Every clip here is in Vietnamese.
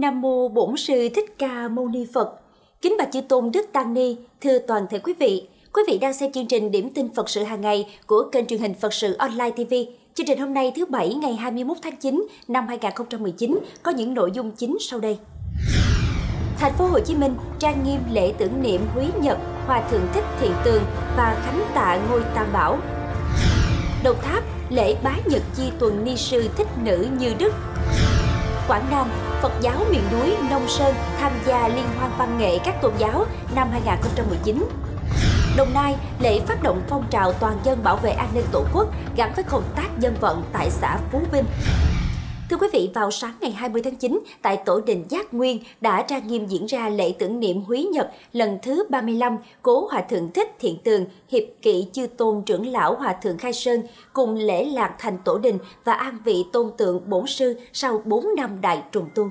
Nam Mô Bổn Sư Thích Ca Mâu Ni Phật Kính bạch chư tôn Đức Tăng Ni, thưa toàn thể quý vị. Quý vị đang xem chương trình Điểm tin Phật sự hàng ngày của kênh truyền hình Phật sự Online TV. Chương trình hôm nay thứ Bảy ngày 21 tháng 9 năm 2019 có những nội dung chính sau đây. Thành phố Hồ Chí Minh trang nghiêm lễ tưởng niệm Quý Nhật, Hòa Thượng Thích Thiện Tường và Khánh Tạ Ngôi Tam Bảo. Đồng Tháp, lễ bái Nhật Chi tuần Ni Sư Thích Nữ Như Đức. Quảng Nam, Phật giáo miền núi Nông Sơn tham gia Liên hoan văn nghệ các tôn giáo năm 2019. Đồng Nai, lễ phát động phong trào toàn dân bảo vệ an ninh Tổ quốc gắn với công tác dân vận tại xã Phú Vinh. Thưa quý vị, vào sáng ngày 20 tháng 9, tại Tổ đình Giác Nguyên đã trang nghiêm diễn ra lễ tưởng niệm Húy Nhật lần thứ 35, Cố Hòa Thượng Thích Thiện Tường, Hiệp Kỵ Chư Tôn Trưởng Lão Hòa Thượng Khai Sơn, cùng lễ lạc thành Tổ đình và an vị tôn tượng bổn sư sau 4 năm đại trùng tu.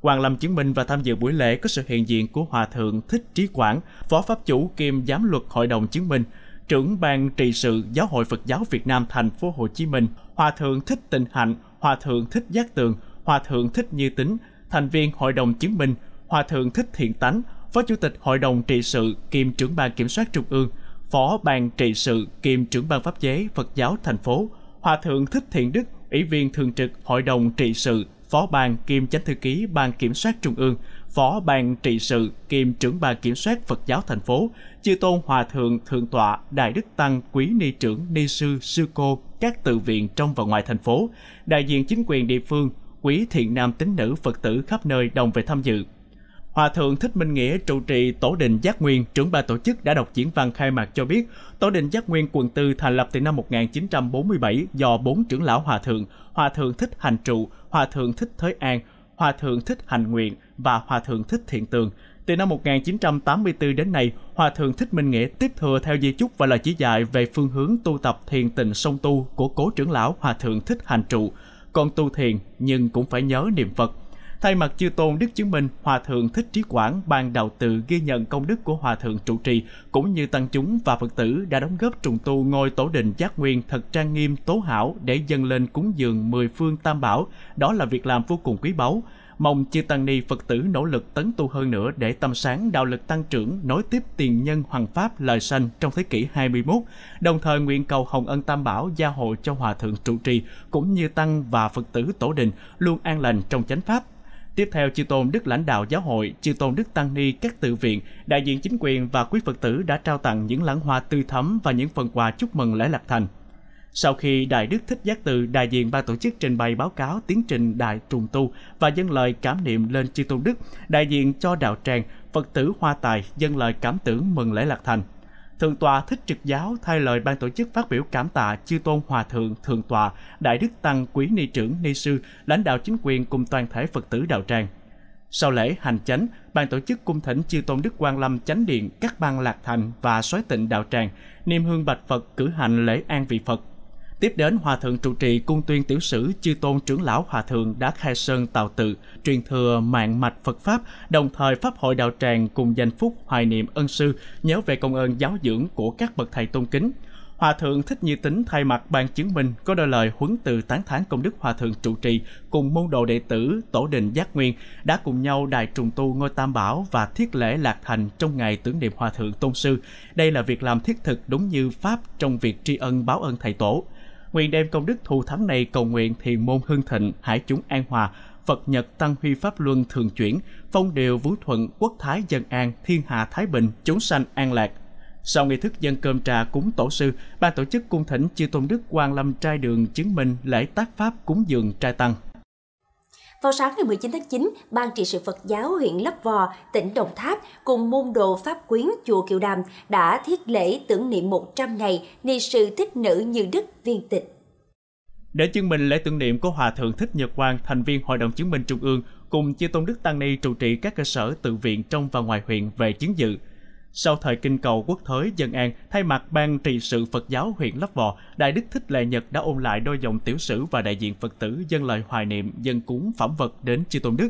Hoàng làm chứng minh và tham dự buổi lễ có sự hiện diện của Hòa Thượng Thích Trí Quảng, Phó Pháp Chủ kiêm Giám luật Hội đồng chứng minh, trưởng ban trị sự Giáo hội Phật giáo Việt Nam thành phố Hồ Chí Minh, Hòa Thượng Thích Tịnh Hạnh, Hòa thượng Thích Giác Tường, Hòa thượng Thích Như Tính, thành viên Hội đồng Chứng minh, Hòa thượng Thích Thiện Tánh, Phó Chủ tịch Hội đồng Trị sự kiêm trưởng ban kiểm soát Trung ương, Phó ban trị sự kiêm trưởng ban pháp chế Phật giáo thành phố, Hòa thượng Thích Thiện Đức, Ủy viên thường trực Hội đồng trị sự, Phó ban kiêm chánh thư ký ban kiểm soát Trung ương, Phó ban trị sự kiêm trưởng ban kiểm soát Phật giáo thành phố, Chư tôn Hòa thượng Thượng tọa Đại Đức Tăng Quý Ni trưởng Ni sư Sư Cô, các tự viện trong và ngoài thành phố, đại diện chính quyền địa phương, quý thiện nam tín nữ Phật tử khắp nơi đồng về tham dự. Hòa thượng Thích Minh Nghĩa trụ trì Tổ đình Giác Nguyên, trưởng ban tổ chức đã đọc diễn văn khai mạc cho biết, Tổ đình Giác Nguyên quận tư thành lập từ năm 1947 do bốn trưởng lão Hòa thượng, Hòa thượng Thích Hành Trụ, Hòa thượng Thích Thới An, Hòa thượng Thích Hành Nguyện và Hòa thượng Thích Thiện Tường – từ năm 1984 đến nay, Hòa Thượng Thích Minh Nghĩa tiếp thừa theo di chúc và lời chỉ dạy về phương hướng tu tập thiền tịnh sông tu của cố trưởng lão Hòa Thượng Thích Hành Trụ. Còn tu thiền nhưng cũng phải nhớ niệm Phật. Thay mặt chư tôn Đức Chứng Minh, Hòa Thượng Thích Trí Quảng ban đầu tự ghi nhận công đức của Hòa Thượng trụ trì, cũng như tăng chúng và Phật tử đã đóng góp trùng tu ngôi tổ đình giác nguyên thật trang nghiêm tố hảo để dâng lên cúng dường mười phương tam bảo. Đó là việc làm vô cùng quý báu mong chư Tăng Ni Phật tử nỗ lực tấn tu hơn nữa để tâm sáng đạo lực tăng trưởng nối tiếp tiền nhân hoàng pháp lời sanh trong thế kỷ 21, đồng thời nguyện cầu Hồng Ân Tam Bảo gia hộ cho Hòa Thượng trụ trì cũng như Tăng và Phật tử Tổ Đình luôn an lành trong chánh pháp, Tiếp theo, chư tôn đức lãnh đạo giáo hội, chư tôn đức tăng ni các tự viện, đại diện chính quyền và quý Phật tử đã trao tặng những lãng hoa tươi thắm và những phần quà chúc mừng lễ lạc thành. Sau khi Đại Đức Thích Giác Từ đại diện ban tổ chức trình bày báo cáo tiến trình đại trùng tu và dâng lời cảm niệm lên chư tôn đức, đại diện cho đạo tràng, Phật tử Hoa Tài dâng lời cảm tưởng mừng lễ Lạc Thành. Thượng tọa Thích Trực Giáo thay lời ban tổ chức phát biểu cảm tạ chư tôn hòa thượng, thượng tọa, đại đức tăng quý ni trưởng, ni sư, lãnh đạo chính quyền cùng toàn thể Phật tử đạo tràng. Sau lễ hành chánh, ban tổ chức cung thỉnh chư tôn đức quang lâm chánh điện các bang lạc thành và xoáy tịnh đạo tràng, niêm hương bạch Phật cử hành lễ an vị Phật Tiếp đến, Hòa Thượng trụ trì Cung Tuyên Tiểu Sử Chư Tôn Trưởng Lão Hòa Thượng đã khai sơn tạo tự, truyền thừa mạng mạch Phật Pháp, đồng thời Pháp hội Đạo Tràng cùng danh phúc hoài niệm ân sư, nhớ về công ơn giáo dưỡng của các bậc thầy tôn kính. Hòa thượng Thích Như Tính thay mặt ban chứng minh có đôi lời huấn từ tán thán công đức Hòa thượng trụ trì cùng môn đồ đệ tử Tổ đình Giác Nguyên đã cùng nhau đài trùng tu ngôi Tam Bảo và thiết lễ Lạc Thành trong ngày tưởng niệm Hòa thượng Tôn Sư. Đây là việc làm thiết thực đúng như Pháp trong việc tri ân báo ơn Thầy Tổ nguyện đem công đức thù thắng này cầu nguyện thiền môn hưng thịnh, hải chúng an hòa, Phật Nhật Tăng Huy Pháp Luân thường chuyển, phong điều vũ thuận, quốc thái dân an, thiên hạ thái bình, chúng sanh an lạc. Sau nghi thức dân cơm trà cúng tổ sư, ban tổ chức cung thỉnh chư tôn đức quan lâm trai đường chứng minh lễ tác pháp cúng dường trai tăng. Vào sáng ngày 19 tháng 9, Ban trị sự Phật giáo huyện Lấp Vò, tỉnh Đồng Tháp cùng môn đồ Pháp Quyến Chùa Kiều Đàm đã thiết lễ tưởng niệm 100 ngày ni sư thích nữ như đức viên tịch. Để chứng minh lễ tưởng niệm của Hòa Thượng Thích Nhật Quang, thành viên Hội đồng Chứng minh Trung ương, cùng Chư Tôn Đức Tăng Ni trụ trì các cơ sở tự viện trong và ngoài huyện về chứng dự, sau thời kinh cầu quốc thới dân an, thay mặt ban trị sự Phật giáo huyện Lấp Vò, Đại Đức Thích Lệ Nhật đã ôn lại đôi dòng tiểu sử và đại diện Phật tử dân lời hoài niệm, dân cúng phẩm vật đến chư tôn đức.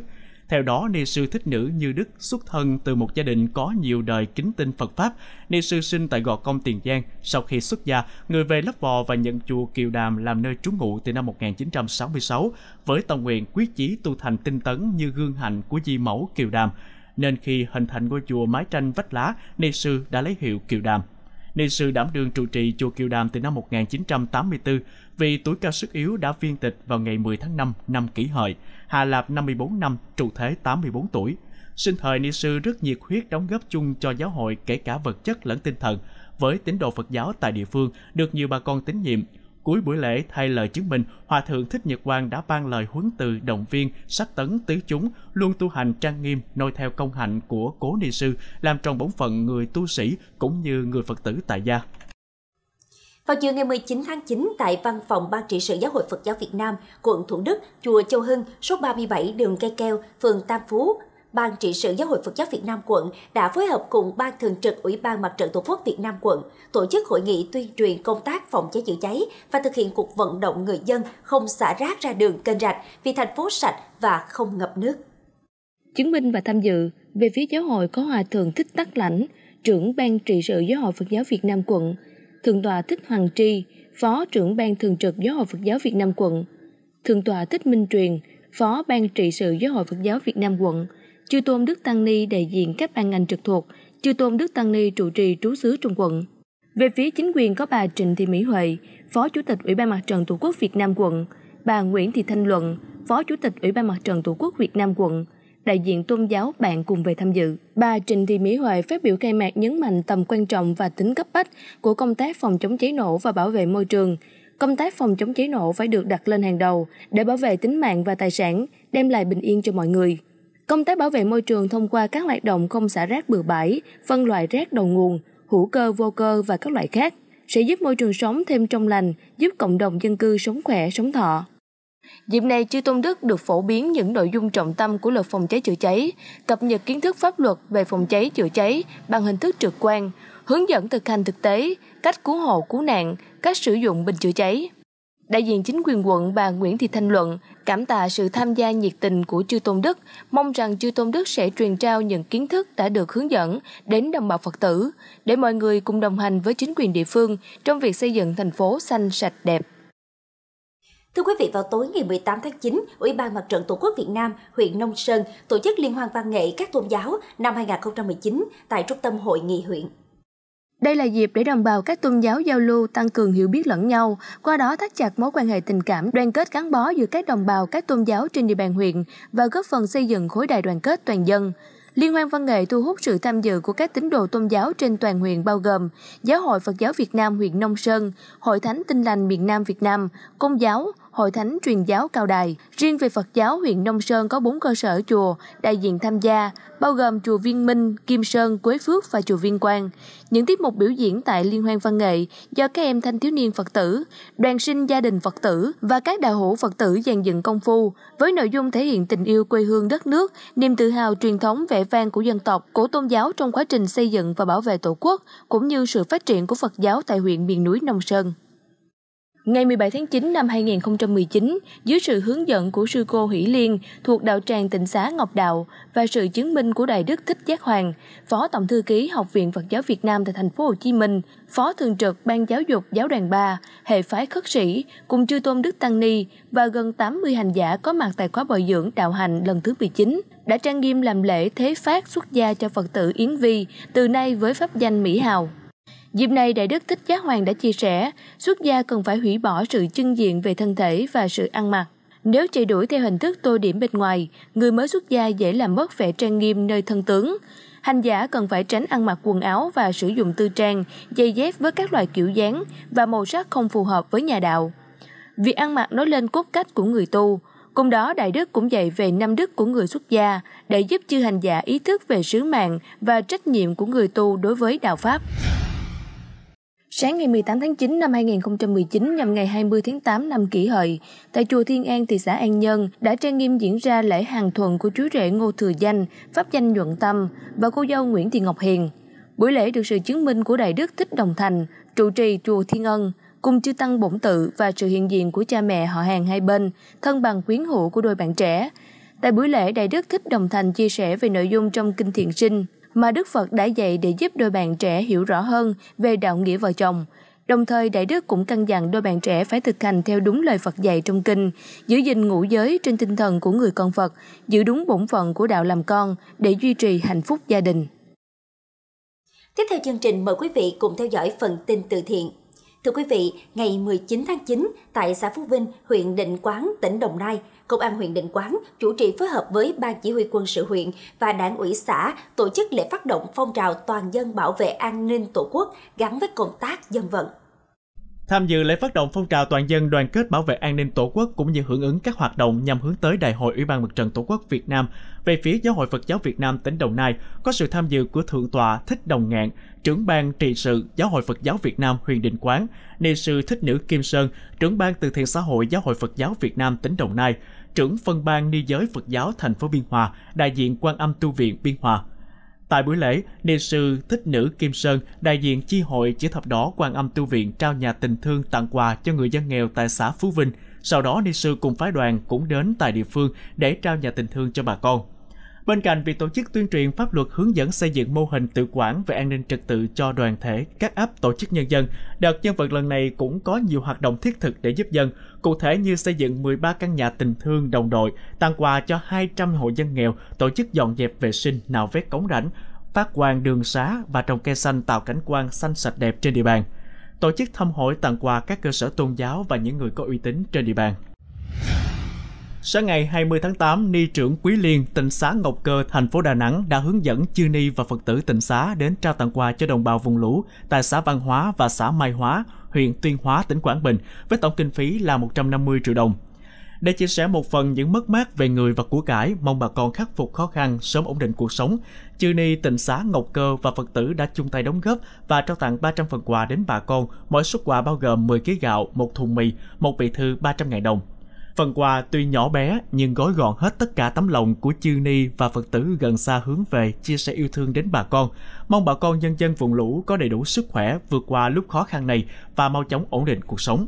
Theo đó, ni sư thích nữ Như Đức xuất thân từ một gia đình có nhiều đời kính tin Phật Pháp. Ni sư sinh tại Gò Công Tiền Giang. Sau khi xuất gia, người về Lấp Vò và nhận chùa Kiều Đàm làm nơi trú ngụ từ năm 1966 với tâm nguyện quyết chí tu thành tinh tấn như gương hạnh của di mẫu Kiều Đàm nên khi hình thành ngôi chùa mái tranh vách lá, Ni Sư đã lấy hiệu Kiều Đàm. Ni Sư đảm đương trụ trì chùa Kiều Đàm từ năm 1984 vì tuổi cao sức yếu đã viên tịch vào ngày 10 tháng 5 năm kỷ hợi, Hà Lạp 54 năm, trụ thế 84 tuổi. Sinh thời Ni Sư rất nhiệt huyết đóng góp chung cho giáo hội kể cả vật chất lẫn tinh thần, với tín đồ Phật giáo tại địa phương được nhiều bà con tín nhiệm Cuối buổi lễ, thay lời chứng minh, Hòa Thượng Thích Nhật Quang đã ban lời huấn từ động viên, sách tấn tứ chúng, luôn tu hành trang nghiêm, noi theo công hạnh của cố ni sư, làm tròn bổn phận người tu sĩ cũng như người Phật tử tại gia. Vào chiều ngày 19 tháng 9 tại văn phòng Ban trị sự Giáo hội Phật giáo Việt Nam, quận Thủ Đức, chùa Châu Hưng, số 37 đường Cây Keo, phường Tam Phú, Ban trị sự Giáo hội Phật giáo Việt Nam quận đã phối hợp cùng Ban thường trực Ủy ban Mặt trận Tổ quốc Việt Nam quận tổ chức hội nghị tuyên truyền công tác phòng cháy chữa cháy và thực hiện cuộc vận động người dân không xả rác ra đường kênh rạch vì thành phố sạch và không ngập nước. Chứng minh và tham dự, về phía giáo hội có Hòa Thượng Thích Tắc Lãnh, trưởng Ban trị sự Giáo hội Phật giáo Việt Nam quận, Thượng tọa Thích Hoàng Tri, Phó trưởng Ban thường trực Giáo hội Phật giáo Việt Nam quận, Thượng tọa Thích Minh Truyền, Phó Ban trị sự Giáo hội Phật giáo Việt Nam quận, Chư Tôn Đức Tăng Ni đại diện các ban ngành trực thuộc, Chư Tôn Đức Tăng Ni trụ trì trú xứ trong quận. Về phía chính quyền có bà Trịnh Thị Mỹ Huệ, Phó Chủ tịch Ủy ban Mặt trận Tổ quốc Việt Nam quận, bà Nguyễn Thị Thanh Luận, Phó Chủ tịch Ủy ban Mặt trận Tổ quốc Việt Nam quận, đại diện tôn giáo bạn cùng về tham dự. Bà Trịnh Thị Mỹ Huệ phát biểu khai mạc nhấn mạnh tầm quan trọng và tính cấp bách của công tác phòng chống cháy nổ và bảo vệ môi trường. Công tác phòng chống cháy nổ phải được đặt lên hàng đầu để bảo vệ tính mạng và tài sản, đem lại bình yên cho mọi người. Công tác bảo vệ môi trường thông qua các hoạt động không xả rác bừa bãi, phân loại rác đầu nguồn, hữu cơ vô cơ và các loại khác sẽ giúp môi trường sống thêm trong lành, giúp cộng đồng dân cư sống khỏe, sống thọ. Dịp này, Chư Tôn Đức được phổ biến những nội dung trọng tâm của luật phòng cháy chữa cháy, cập nhật kiến thức pháp luật về phòng cháy chữa cháy bằng hình thức trực quan, hướng dẫn thực hành thực tế, cách cứu hộ cứu nạn, cách sử dụng bình chữa cháy đại diện chính quyền quận bà Nguyễn Thị Thanh Luận cảm tạ sự tham gia nhiệt tình của chư Tôn Đức, mong rằng chư Tôn Đức sẽ truyền trao những kiến thức đã được hướng dẫn đến đồng bào Phật tử, để mọi người cùng đồng hành với chính quyền địa phương trong việc xây dựng thành phố xanh sạch đẹp. Thưa quý vị, vào tối ngày 18 tháng 9, Ủy ban Mặt trận Tổ quốc Việt Nam, huyện Nông Sơn tổ chức Liên hoan văn nghệ các tôn giáo năm 2019 tại Trung tâm Hội nghị huyện. Đây là dịp để đồng bào các tôn giáo giao lưu tăng cường hiểu biết lẫn nhau, qua đó thắt chặt mối quan hệ tình cảm, đoàn kết gắn bó giữa các đồng bào các tôn giáo trên địa bàn huyện và góp phần xây dựng khối đại đoàn kết toàn dân. Liên hoan văn nghệ thu hút sự tham dự của các tín đồ tôn giáo trên toàn huyện bao gồm Giáo hội Phật giáo Việt Nam huyện Nông Sơn, Hội Thánh Tinh lành miền Nam Việt Nam, Công giáo, Hội Thánh Truyền giáo Cao Đài. Riêng về Phật giáo huyện Nông Sơn có 4 cơ sở chùa đại diện tham gia, bao gồm chùa Viên Minh, Kim Sơn, Quế Phước và chùa Viên Quang. Những tiết mục biểu diễn tại Liên hoan văn nghệ do các em thanh thiếu niên Phật tử, đoàn sinh gia đình Phật tử và các đạo hữu Phật tử dàn dựng công phu với nội dung thể hiện tình yêu quê hương đất nước, niềm tự hào truyền thống vẻ vang của dân tộc, của tôn giáo trong quá trình xây dựng và bảo vệ Tổ quốc cũng như sự phát triển của Phật giáo tại huyện miền núi Nông Sơn. Ngày 17 tháng 9 năm 2019, dưới sự hướng dẫn của sư cô Hỷ Liên thuộc đạo tràng tịnh xá Ngọc Đạo và sự chứng minh của Đại đức Thích Giác Hoàng, Phó Tổng thư ký Học viện Phật giáo Việt Nam tại thành phố Hồ Chí Minh, Phó thường trực Ban giáo dục Giáo đoàn 3, hệ phái khất sĩ cùng chư tôn Đức Tăng Ni và gần 80 hành giả có mặt tại khóa bồi dưỡng đạo hành lần thứ 19 đã trang nghiêm làm lễ thế phát xuất gia cho Phật tử Yến Vi từ nay với pháp danh Mỹ Hào. Dịp này, Đại Đức Thích giác Hoàng đã chia sẻ, xuất gia cần phải hủy bỏ sự chân diện về thân thể và sự ăn mặc. Nếu chạy đuổi theo hình thức tô điểm bên ngoài, người mới xuất gia dễ làm mất vẻ trang nghiêm nơi thân tướng. Hành giả cần phải tránh ăn mặc quần áo và sử dụng tư trang, dây dép với các loại kiểu dáng và màu sắc không phù hợp với nhà đạo. Việc ăn mặc nói lên cốt cách của người tu. Cùng đó, Đại Đức cũng dạy về năm đức của người xuất gia để giúp chư hành giả ý thức về sứ mạng và trách nhiệm của người tu đối với đạo Pháp. Sáng ngày 18 tháng 9 năm 2019 nhằm ngày 20 tháng 8 năm kỷ hợi, tại chùa Thiên An thị xã An Nhân đã trang nghiêm diễn ra lễ hàng thuần của chú rể Ngô Thừa Danh, pháp danh Nhuận Tâm và cô dâu Nguyễn Thị Ngọc Hiền. Buổi lễ được sự chứng minh của Đại Đức Thích Đồng Thành, trụ trì chùa Thiên Ân, cùng chư tăng bổn tự và sự hiện diện của cha mẹ họ hàng hai bên, thân bằng quyến hữu của đôi bạn trẻ. Tại buổi lễ, Đại Đức Thích Đồng Thành chia sẻ về nội dung trong Kinh Thiện Sinh – mà Đức Phật đã dạy để giúp đôi bạn trẻ hiểu rõ hơn về đạo nghĩa vợ chồng. Đồng thời, Đại Đức cũng căn dặn đôi bạn trẻ phải thực hành theo đúng lời Phật dạy trong kinh, giữ gìn ngũ giới trên tinh thần của người con Phật, giữ đúng bổn phận của đạo làm con để duy trì hạnh phúc gia đình. Tiếp theo chương trình, mời quý vị cùng theo dõi phần tin từ thiện. Thưa quý vị, ngày 19 tháng 9 tại xã Phú Vinh, huyện Định Quán, tỉnh Đồng Nai, Công an huyện Định Quán chủ trì phối hợp với Ban Chỉ huy quân sự huyện và Đảng ủy xã tổ chức lễ phát động phong trào toàn dân bảo vệ an ninh Tổ quốc gắn với công tác dân vận. Tham dự lễ phát động phong trào toàn dân đoàn kết bảo vệ an ninh Tổ quốc cũng như hưởng ứng các hoạt động nhằm hướng tới Đại hội Ủy ban Mặt trận Tổ quốc Việt Nam. Về phía Giáo hội Phật giáo Việt Nam tỉnh Đồng Nai có sự tham dự của Thượng tọa Thích Đồng Ngạn, trưởng ban trị sự Giáo hội Phật giáo Việt Nam Huyền Đình Quán, ni sư Thích Nữ Kim Sơn, trưởng ban từ thiện xã hội Giáo hội Phật giáo Việt Nam tỉnh Đồng Nai, trưởng phân ban ni giới Phật giáo thành phố Biên Hòa, đại diện Quan Âm Tu viện Biên Hòa. Tại buổi lễ, ni sư Thích Nữ Kim Sơn, đại diện chi hội chữ thập đỏ Quan Âm Tu Viện trao nhà tình thương tặng quà cho người dân nghèo tại xã Phú Vinh. Sau đó, ni sư cùng phái đoàn cũng đến tại địa phương để trao nhà tình thương cho bà con. Bên cạnh việc tổ chức tuyên truyền pháp luật hướng dẫn xây dựng mô hình tự quản về an ninh trật tự cho đoàn thể, các ấp tổ chức nhân dân, đợt nhân vật lần này cũng có nhiều hoạt động thiết thực để giúp dân, cụ thể như xây dựng 13 căn nhà tình thương đồng đội, tặng quà cho 200 hộ dân nghèo, tổ chức dọn dẹp vệ sinh, nạo vét cống rãnh, phát quang đường xá và trồng cây xanh tạo cảnh quan xanh sạch đẹp trên địa bàn. Tổ chức thăm hỏi tặng quà các cơ sở tôn giáo và những người có uy tín trên địa bàn. Sáng ngày 20 tháng 8, Ni trưởng Quý Liên, tỉnh xá Ngọc Cơ, thành phố Đà Nẵng đã hướng dẫn chư Ni và Phật tử tỉnh xá đến trao tặng quà cho đồng bào vùng lũ tại xã Văn Hóa và xã Mai Hóa, huyện Tuyên Hóa, tỉnh Quảng Bình, với tổng kinh phí là 150 triệu đồng. Để chia sẻ một phần những mất mát về người và của cải, mong bà con khắc phục khó khăn, sớm ổn định cuộc sống, chư Ni, tỉnh xá Ngọc Cơ và Phật tử đã chung tay đóng góp và trao tặng 300 phần quà đến bà con, mỗi suất quà bao gồm 10 kg gạo, một thùng mì, một bị thư 300.000 đồng. Phần quà tuy nhỏ bé nhưng gói gọn hết tất cả tấm lòng của chư ni và Phật tử gần xa hướng về chia sẻ yêu thương đến bà con. Mong bà con nhân dân vùng lũ có đầy đủ sức khỏe vượt qua lúc khó khăn này và mau chóng ổn định cuộc sống.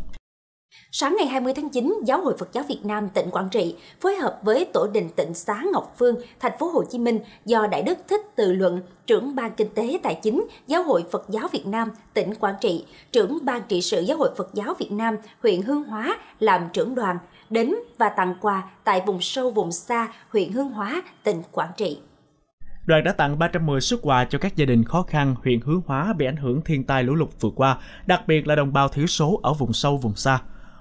Sáng ngày 20 tháng 9, Giáo hội Phật giáo Việt Nam tỉnh Quảng Trị phối hợp với tổ đình tỉnh xá Ngọc Phương, thành phố Hồ Chí Minh do Đại đức Thích Từ Luận, trưởng ban kinh tế tài chính Giáo hội Phật giáo Việt Nam tỉnh Quảng Trị, trưởng ban trị sự Giáo hội Phật giáo Việt Nam huyện Hương Hóa làm trưởng đoàn đến và tặng quà tại vùng sâu vùng xa huyện Hương Hóa, tỉnh Quảng Trị. Đoàn đã tặng 310 xuất quà cho các gia đình khó khăn huyện Hương Hóa bị ảnh hưởng thiên tai lũ lụt vừa qua, đặc biệt là đồng bào thiểu số ở vùng sâu vùng xa.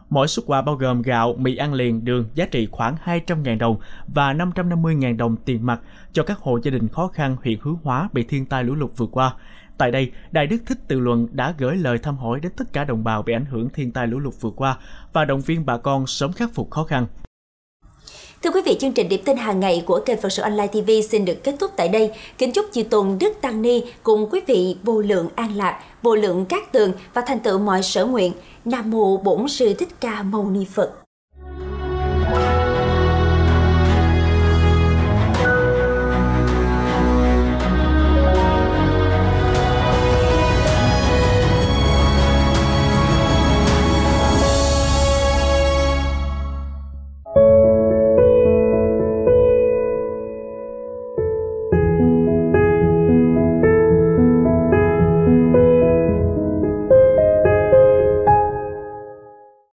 Mỗi xuất quà bao gồm gạo, mì ăn liền, đường giá trị khoảng 200.000 đồng và 550.000 đồng tiền mặt cho các hộ gia đình khó khăn huyện Hướng Hóa bị thiên tai lũ lụt vừa qua. Tại đây, Đại Đức Thích Tự Luận đã gửi lời thăm hỏi đến tất cả đồng bào bị ảnh hưởng thiên tai lũ lụt vừa qua và động viên bà con sớm khắc phục khó khăn. Thưa quý vị, chương trình điểm tin hàng ngày của kênh Phật sự Online TV xin được kết thúc tại đây. Kính chúc Chư Tôn Đức Tăng Ni cùng quý vị vô lượng an lạc, vô lượng các tường và thành tựu mọi sở nguyện. Nam Mô Bổn Sư Thích Ca Mâu Ni Phật.